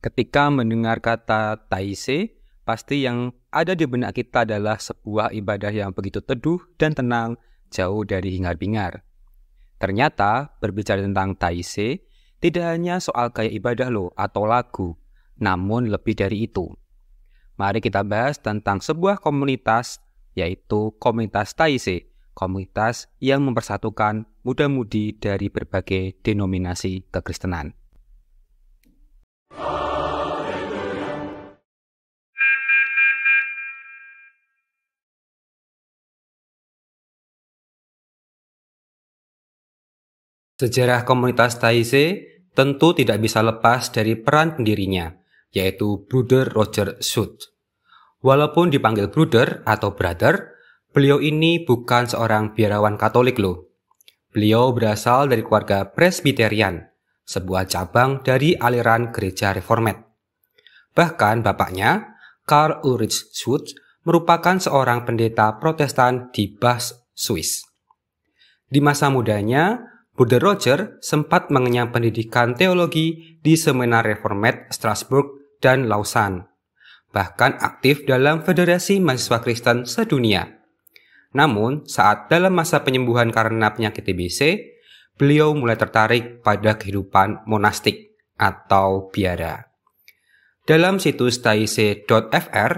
Ketika mendengar kata Taise, pasti yang ada di benak kita adalah sebuah ibadah yang begitu teduh dan tenang, jauh dari hingar-bingar. Ternyata, berbicara tentang Taise, tidak hanya soal gaya ibadah lo atau lagu, namun lebih dari itu. Mari kita bahas tentang sebuah komunitas, yaitu komunitas Taise, komunitas yang mempersatukan muda-mudi dari berbagai denominasi kekristenan. Oh. Sejarah komunitas Taise tentu tidak bisa lepas dari peran pendirinya, yaitu Bruder Roger Sud. Walaupun dipanggil Bruder atau Brother, beliau ini bukan seorang biarawan Katolik loh. Beliau berasal dari keluarga Presbyterian, sebuah cabang dari aliran gereja reformat. Bahkan bapaknya, Karl Ulrich Schutz, merupakan seorang pendeta protestan di Bas, Swiss. Di masa mudanya, Bruder Roger sempat mengenyam pendidikan teologi di Seminar Reformat Strasbourg dan Lausanne, bahkan aktif dalam Federasi Mahasiswa Kristen Sedunia. Namun, saat dalam masa penyembuhan karena penyakit TBC, beliau mulai tertarik pada kehidupan monastik atau biara. Dalam situs taise.fr,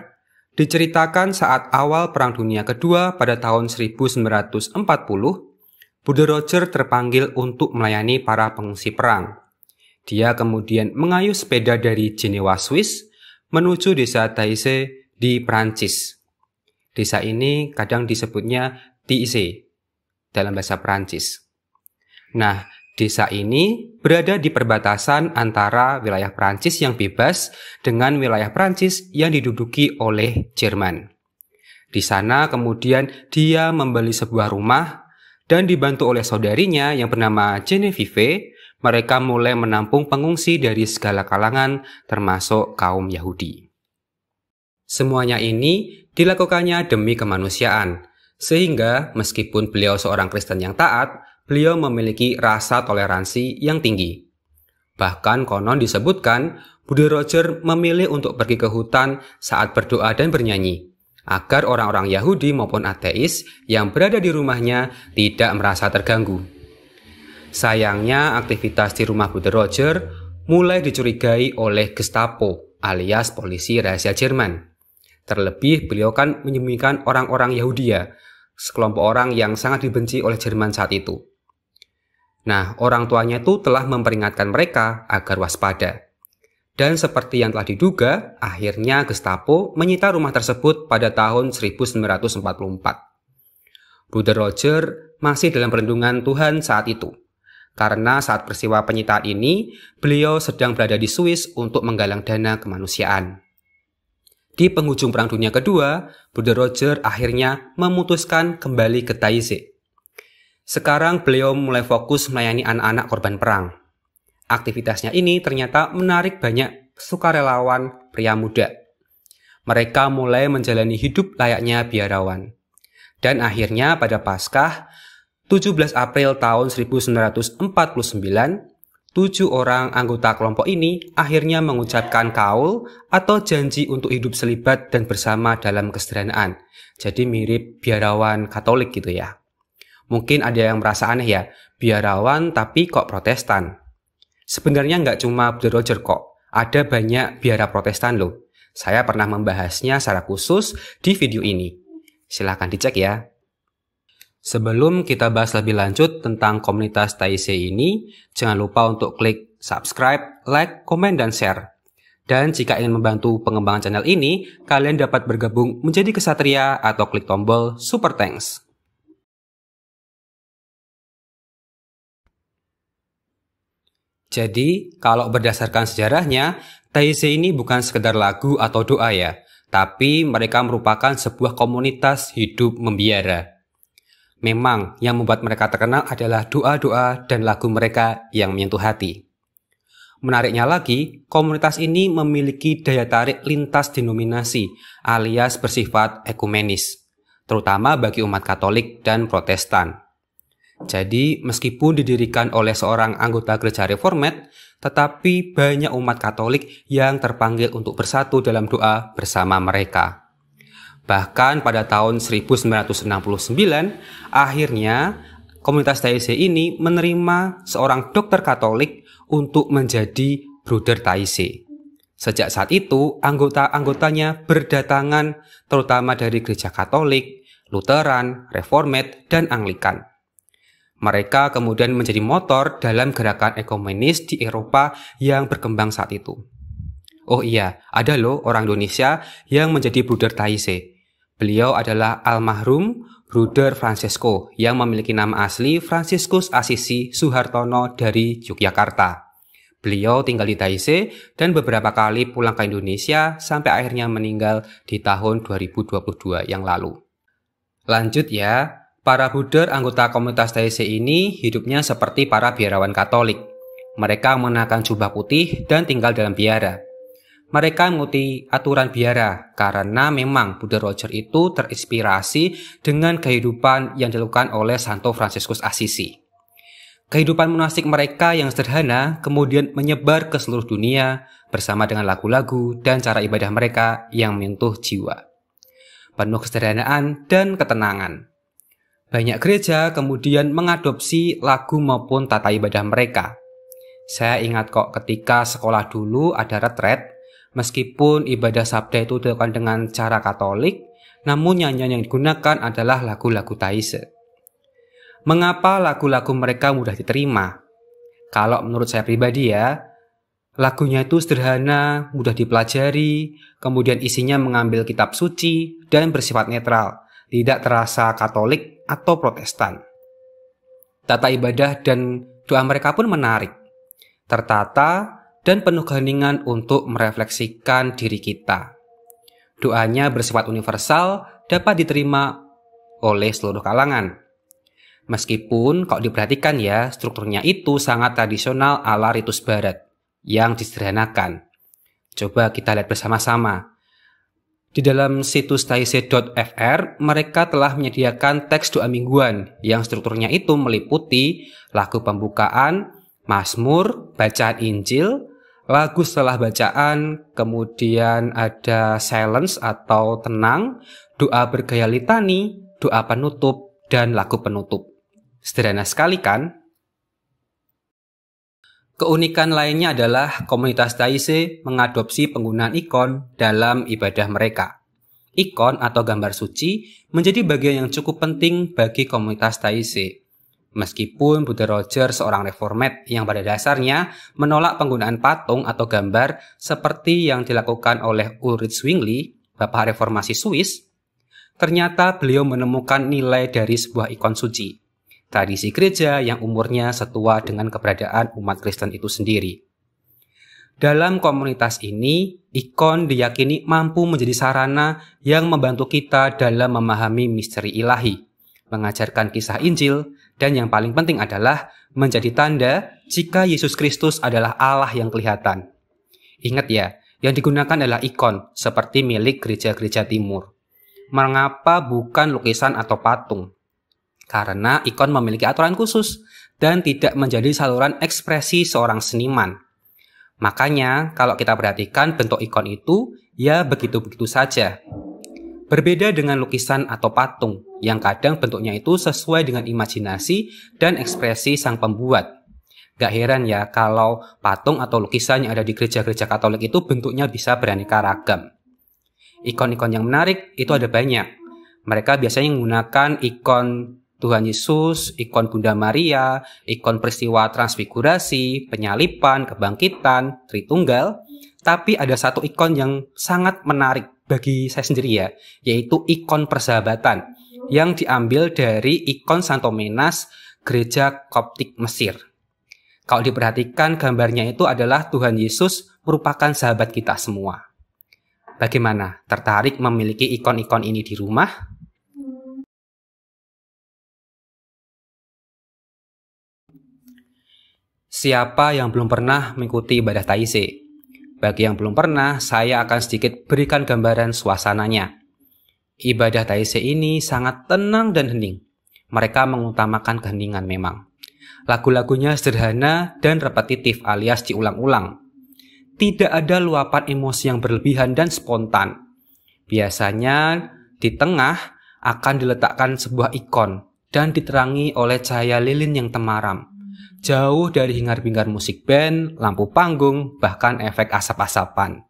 diceritakan saat awal Perang Dunia Kedua pada tahun 1940, Buddha Roger terpanggil untuk melayani para pengungsi perang. Dia kemudian mengayuh sepeda dari Jenewa, Swiss, menuju desa Taise di Prancis. Desa ini kadang disebutnya Taise dalam bahasa Prancis. Nah, desa ini berada di perbatasan antara wilayah Prancis yang bebas dengan wilayah Prancis yang diduduki oleh Jerman. Di sana kemudian dia membeli sebuah rumah dan dibantu oleh saudarinya yang bernama Genevieve, mereka mulai menampung pengungsi dari segala kalangan termasuk kaum Yahudi. Semuanya ini dilakukannya demi kemanusiaan, sehingga meskipun beliau seorang Kristen yang taat, beliau memiliki rasa toleransi yang tinggi. Bahkan konon disebutkan, Budi Roger memilih untuk pergi ke hutan saat berdoa dan bernyanyi, agar orang-orang Yahudi maupun ateis yang berada di rumahnya tidak merasa terganggu. Sayangnya, aktivitas di rumah Buddha Roger mulai dicurigai oleh Gestapo alias polisi rahasia Jerman. Terlebih, beliau kan menyembunyikan orang-orang Yahudi ya, sekelompok orang yang sangat dibenci oleh Jerman saat itu. Nah, orang tuanya itu telah memperingatkan mereka agar waspada. Dan seperti yang telah diduga, akhirnya Gestapo menyita rumah tersebut pada tahun 1944. Bruder Roger masih dalam perlindungan Tuhan saat itu, karena saat peristiwa penyitaan ini, beliau sedang berada di Swiss untuk menggalang dana kemanusiaan. Di penghujung Perang Dunia Kedua, Bruder Roger akhirnya memutuskan kembali ke Taizé. Sekarang beliau mulai fokus melayani anak-anak korban perang. Aktivitasnya ini ternyata menarik banyak sukarelawan pria muda. Mereka mulai menjalani hidup layaknya biarawan. Dan akhirnya pada Paskah, 17 April tahun 1949, tujuh orang anggota kelompok ini akhirnya mengucapkan kaul atau janji untuk hidup selibat dan bersama dalam kesederhanaan. Jadi mirip biarawan Katolik gitu ya. Mungkin ada yang merasa aneh ya, biarawan tapi kok protestan. Sebenarnya nggak cuma Abdul Roger kok, ada banyak biara protestan loh. Saya pernah membahasnya secara khusus di video ini. Silahkan dicek ya. Sebelum kita bahas lebih lanjut tentang komunitas Taise ini, jangan lupa untuk klik subscribe, like, komen, dan share. Dan jika ingin membantu pengembangan channel ini, kalian dapat bergabung menjadi kesatria atau klik tombol super thanks. Jadi, kalau berdasarkan sejarahnya, Taizé ini bukan sekedar lagu atau doa ya, tapi mereka merupakan sebuah komunitas hidup membiara. Memang, yang membuat mereka terkenal adalah doa-doa dan lagu mereka yang menyentuh hati. Menariknya lagi, komunitas ini memiliki daya tarik lintas denominasi alias bersifat ekumenis, terutama bagi umat Katolik dan Protestan. Jadi, meskipun didirikan oleh seorang anggota gereja reformat, tetapi banyak umat Katolik yang terpanggil untuk bersatu dalam doa bersama mereka. Bahkan pada tahun 1969, akhirnya komunitas TIC ini menerima seorang dokter Katolik untuk menjadi Bruder TIC. Sejak saat itu, anggota-anggotanya berdatangan terutama dari gereja Katolik, Lutheran, Reformat, dan Anglikan mereka kemudian menjadi motor dalam gerakan ekumenis di Eropa yang berkembang saat itu. Oh iya, ada loh orang Indonesia yang menjadi Bruder Taise. Beliau adalah almarhum Bruder Francesco yang memiliki nama asli Franciscus Asisi Suhartono dari Yogyakarta. Beliau tinggal di Taise dan beberapa kali pulang ke Indonesia sampai akhirnya meninggal di tahun 2022 yang lalu. Lanjut ya, Para buder anggota komunitas TIC ini hidupnya seperti para biarawan Katolik. Mereka mengenakan jubah putih dan tinggal dalam biara. Mereka mengikuti aturan biara karena memang Buddha Roger itu terinspirasi dengan kehidupan yang dilakukan oleh Santo Fransiskus Assisi. Kehidupan monastik mereka yang sederhana kemudian menyebar ke seluruh dunia bersama dengan lagu-lagu dan cara ibadah mereka yang menyentuh jiwa. Penuh kesederhanaan dan ketenangan. Banyak gereja kemudian mengadopsi lagu maupun tata ibadah mereka. Saya ingat kok ketika sekolah dulu ada retret, meskipun ibadah sabda itu dilakukan dengan cara katolik, namun nyanyian yang digunakan adalah lagu-lagu Taise. Mengapa lagu-lagu mereka mudah diterima? Kalau menurut saya pribadi ya, lagunya itu sederhana, mudah dipelajari, kemudian isinya mengambil kitab suci, dan bersifat netral, tidak terasa katolik atau Protestan. Tata ibadah dan doa mereka pun menarik, tertata dan penuh keheningan untuk merefleksikan diri kita. Doanya bersifat universal dapat diterima oleh seluruh kalangan. Meskipun kalau diperhatikan ya, strukturnya itu sangat tradisional ala ritus barat yang disederhanakan. Coba kita lihat bersama-sama. Di dalam situs taise.fr, mereka telah menyediakan teks doa mingguan yang strukturnya itu meliputi lagu pembukaan, Mazmur, bacaan Injil, lagu setelah bacaan, kemudian ada silence atau tenang, doa bergaya litani, doa penutup, dan lagu penutup. Sederhana sekali kan? Keunikan lainnya adalah komunitas Taise mengadopsi penggunaan ikon dalam ibadah mereka. Ikon atau gambar suci menjadi bagian yang cukup penting bagi komunitas Taise. Meskipun Buddha Roger seorang reformat yang pada dasarnya menolak penggunaan patung atau gambar seperti yang dilakukan oleh Ulrich Zwingli, bapak reformasi Swiss, ternyata beliau menemukan nilai dari sebuah ikon suci – tradisi gereja yang umurnya setua dengan keberadaan umat Kristen itu sendiri. Dalam komunitas ini, ikon diyakini mampu menjadi sarana yang membantu kita dalam memahami misteri ilahi, mengajarkan kisah Injil, dan yang paling penting adalah menjadi tanda jika Yesus Kristus adalah Allah yang kelihatan. Ingat ya, yang digunakan adalah ikon seperti milik gereja-gereja timur. Mengapa bukan lukisan atau patung? karena ikon memiliki aturan khusus dan tidak menjadi saluran ekspresi seorang seniman. Makanya, kalau kita perhatikan bentuk ikon itu, ya begitu-begitu saja. Berbeda dengan lukisan atau patung, yang kadang bentuknya itu sesuai dengan imajinasi dan ekspresi sang pembuat. Gak heran ya kalau patung atau lukisan yang ada di gereja-gereja Katolik itu bentuknya bisa beraneka ragam. Ikon-ikon yang menarik itu ada banyak. Mereka biasanya menggunakan ikon Tuhan Yesus, ikon Bunda Maria, ikon peristiwa transfigurasi, penyalipan, kebangkitan, Tritunggal, tapi ada satu ikon yang sangat menarik bagi saya sendiri ya, yaitu ikon persahabatan yang diambil dari ikon Santo Menas Gereja Koptik Mesir. Kalau diperhatikan gambarnya itu adalah Tuhan Yesus merupakan sahabat kita semua. Bagaimana? Tertarik memiliki ikon-ikon ini di rumah? siapa yang belum pernah mengikuti ibadah Taise? Bagi yang belum pernah, saya akan sedikit berikan gambaran suasananya. Ibadah Taise ini sangat tenang dan hening. Mereka mengutamakan keheningan memang. Lagu-lagunya sederhana dan repetitif alias diulang-ulang. Tidak ada luapan emosi yang berlebihan dan spontan. Biasanya di tengah akan diletakkan sebuah ikon dan diterangi oleh cahaya lilin yang temaram jauh dari hingar-bingar musik band, lampu panggung, bahkan efek asap-asapan.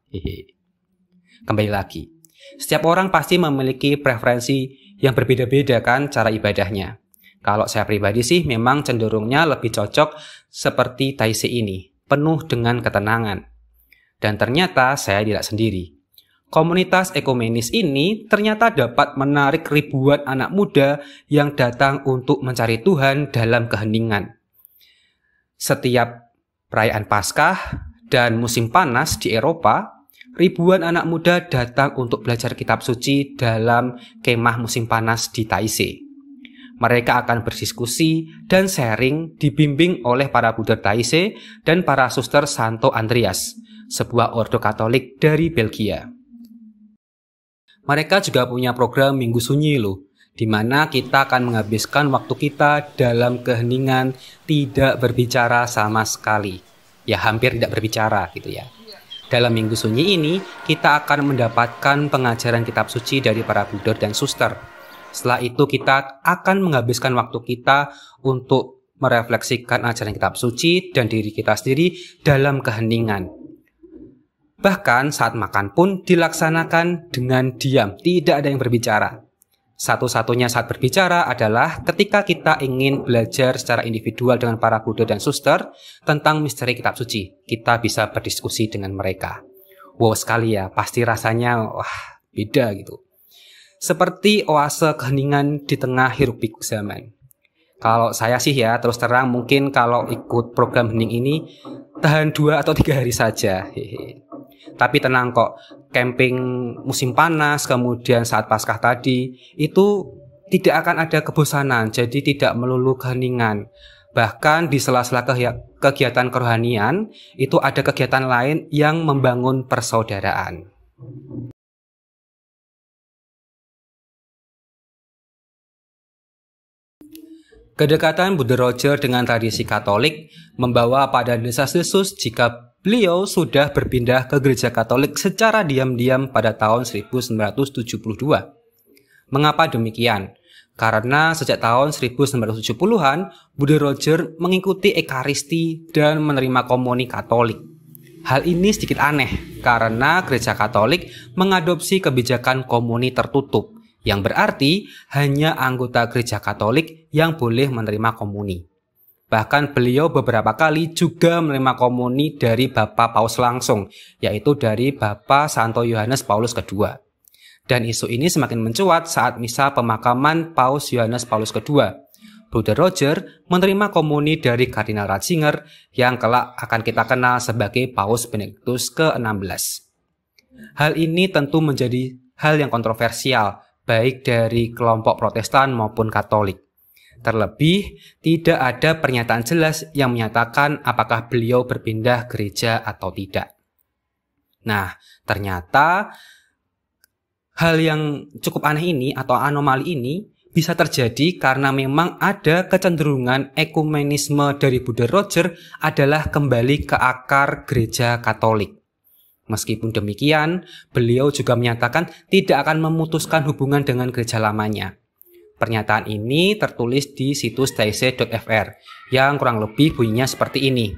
Kembali lagi, setiap orang pasti memiliki preferensi yang berbeda-beda kan cara ibadahnya. Kalau saya pribadi sih memang cenderungnya lebih cocok seperti Taise ini, penuh dengan ketenangan. Dan ternyata saya tidak sendiri. Komunitas ekumenis ini ternyata dapat menarik ribuan anak muda yang datang untuk mencari Tuhan dalam keheningan. Setiap perayaan Paskah dan musim panas di Eropa, ribuan anak muda datang untuk belajar kitab suci dalam kemah musim panas di Taise. Mereka akan berdiskusi dan sharing dibimbing oleh para Buddha Taise dan para suster Santo Andreas, sebuah ordo Katolik dari Belgia. Mereka juga punya program Minggu Sunyi loh, di mana kita akan menghabiskan waktu kita dalam keheningan, tidak berbicara sama sekali. Ya, hampir tidak berbicara gitu ya. Dalam minggu sunyi ini, kita akan mendapatkan pengajaran kitab suci dari para budur dan suster. Setelah itu kita akan menghabiskan waktu kita untuk merefleksikan ajaran kitab suci dan diri kita sendiri dalam keheningan. Bahkan saat makan pun dilaksanakan dengan diam, tidak ada yang berbicara. Satu-satunya saat berbicara adalah ketika kita ingin belajar secara individual dengan para Buddha dan Suster tentang misteri kitab suci. Kita bisa berdiskusi dengan mereka. Wow sekali ya, pasti rasanya wah beda gitu. Seperti oase keheningan di tengah hiruk pikuk zaman. Kalau saya sih ya terus terang mungkin kalau ikut program hening ini tahan dua atau tiga hari saja. Hehehe. Tapi tenang kok, camping musim panas, kemudian saat Paskah tadi, itu tidak akan ada kebosanan, jadi tidak melulu keheningan. Bahkan di sela-sela kegiatan kerohanian, itu ada kegiatan lain yang membangun persaudaraan. Kedekatan Bude Roger dengan tradisi Katolik membawa pada desas-desus jika Beliau sudah berpindah ke gereja Katolik secara diam-diam pada tahun 1972. Mengapa demikian? Karena sejak tahun 1970-an, Buddha Roger mengikuti Ekaristi dan menerima komuni Katolik. Hal ini sedikit aneh karena gereja Katolik mengadopsi kebijakan komuni tertutup, yang berarti hanya anggota gereja Katolik yang boleh menerima komuni. Bahkan beliau beberapa kali juga menerima komuni dari Bapak Paus langsung, yaitu dari Bapak Santo Yohanes Paulus II. Dan isu ini semakin mencuat saat misa pemakaman Paus Yohanes Paulus II. Brother Roger menerima komuni dari Kardinal Ratzinger yang kelak akan kita kenal sebagai Paus Benedictus ke-16. Hal ini tentu menjadi hal yang kontroversial, baik dari kelompok protestan maupun katolik. Terlebih, tidak ada pernyataan jelas yang menyatakan apakah beliau berpindah gereja atau tidak. Nah, ternyata hal yang cukup aneh ini atau anomali ini bisa terjadi karena memang ada kecenderungan ekumenisme dari Buddha Roger adalah kembali ke akar gereja Katolik. Meskipun demikian, beliau juga menyatakan tidak akan memutuskan hubungan dengan gereja lamanya. Pernyataan ini tertulis di situs taise.fr yang kurang lebih bunyinya seperti ini.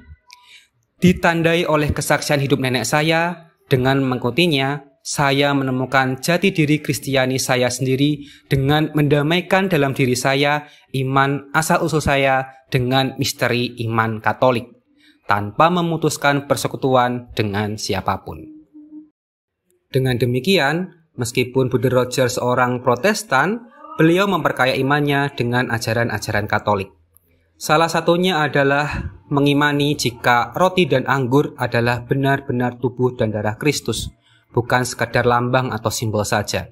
Ditandai oleh kesaksian hidup nenek saya, dengan mengikutinya, saya menemukan jati diri Kristiani saya sendiri dengan mendamaikan dalam diri saya iman asal-usul saya dengan misteri iman Katolik, tanpa memutuskan persekutuan dengan siapapun. Dengan demikian, meskipun Buddha Roger seorang protestan, beliau memperkaya imannya dengan ajaran-ajaran Katolik. Salah satunya adalah mengimani jika roti dan anggur adalah benar-benar tubuh dan darah Kristus, bukan sekadar lambang atau simbol saja.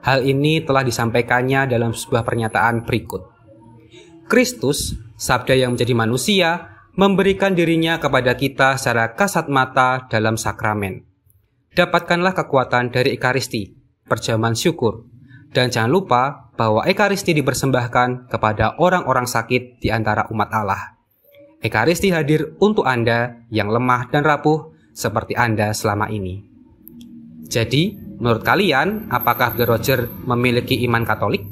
Hal ini telah disampaikannya dalam sebuah pernyataan berikut. Kristus, sabda yang menjadi manusia, memberikan dirinya kepada kita secara kasat mata dalam sakramen. Dapatkanlah kekuatan dari Ekaristi, perjaman syukur, dan jangan lupa bahwa Ekaristi dipersembahkan kepada orang-orang sakit di antara umat Allah. Ekaristi hadir untuk Anda yang lemah dan rapuh seperti Anda selama ini. Jadi, menurut kalian, apakah Brother Roger memiliki iman Katolik?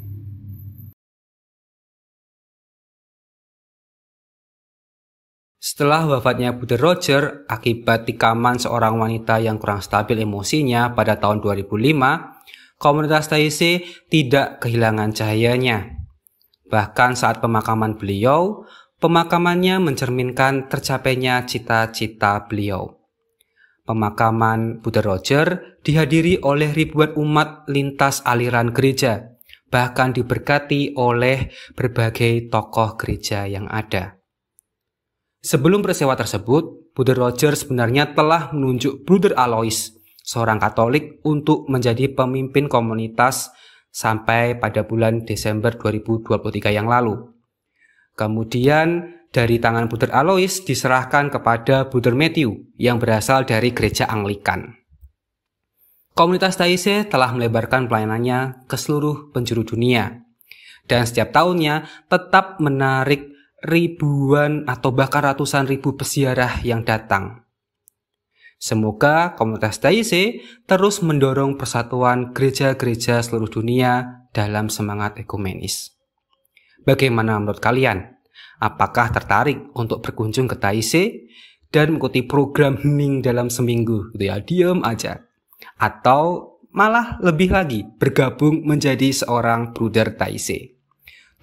Setelah wafatnya Buddha Roger akibat tikaman seorang wanita yang kurang stabil emosinya pada tahun 2005, komunitas Taise tidak kehilangan cahayanya. Bahkan saat pemakaman beliau, pemakamannya mencerminkan tercapainya cita-cita beliau. Pemakaman Buddha Roger dihadiri oleh ribuan umat lintas aliran gereja, bahkan diberkati oleh berbagai tokoh gereja yang ada. Sebelum peristiwa tersebut, Buddha Roger sebenarnya telah menunjuk Brother Alois seorang Katolik untuk menjadi pemimpin komunitas sampai pada bulan Desember 2023 yang lalu. Kemudian dari tangan Buter Alois diserahkan kepada Buter Matthew yang berasal dari gereja Anglikan. Komunitas Taise telah melebarkan pelayanannya ke seluruh penjuru dunia dan setiap tahunnya tetap menarik ribuan atau bahkan ratusan ribu peziarah yang datang Semoga komunitas TIC terus mendorong persatuan gereja-gereja seluruh dunia dalam semangat ekumenis. Bagaimana menurut kalian? Apakah tertarik untuk berkunjung ke TIC dan mengikuti program hening dalam seminggu gitu ya, diam aja. Atau malah lebih lagi bergabung menjadi seorang bruder TIC.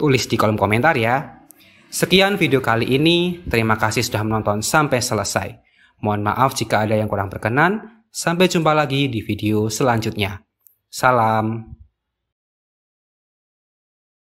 Tulis di kolom komentar ya. Sekian video kali ini, terima kasih sudah menonton sampai selesai. Mohon maaf jika ada yang kurang berkenan. Sampai jumpa lagi di video selanjutnya. Salam.